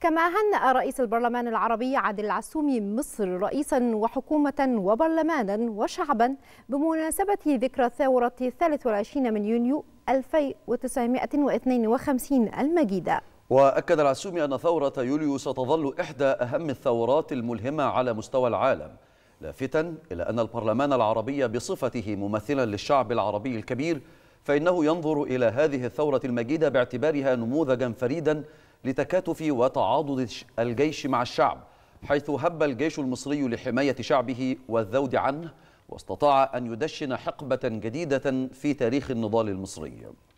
كما هنأ رئيس البرلمان العربي عادل العسومي مصر رئيسا وحكومة وبرلمانا وشعبا بمناسبة ذكرى ثورة 23 من يونيو 1952 المجيدة وأكد العسومي أن ثورة يوليو ستظل إحدى أهم الثورات الملهمة على مستوى العالم لافتا إلى أن البرلمان العربي بصفته ممثلا للشعب العربي الكبير فإنه ينظر إلى هذه الثورة المجيدة باعتبارها نموذجا فريدا لتكاتف وتعاضد الجيش مع الشعب حيث هب الجيش المصري لحماية شعبه والذود عنه واستطاع أن يدشن حقبة جديدة في تاريخ النضال المصري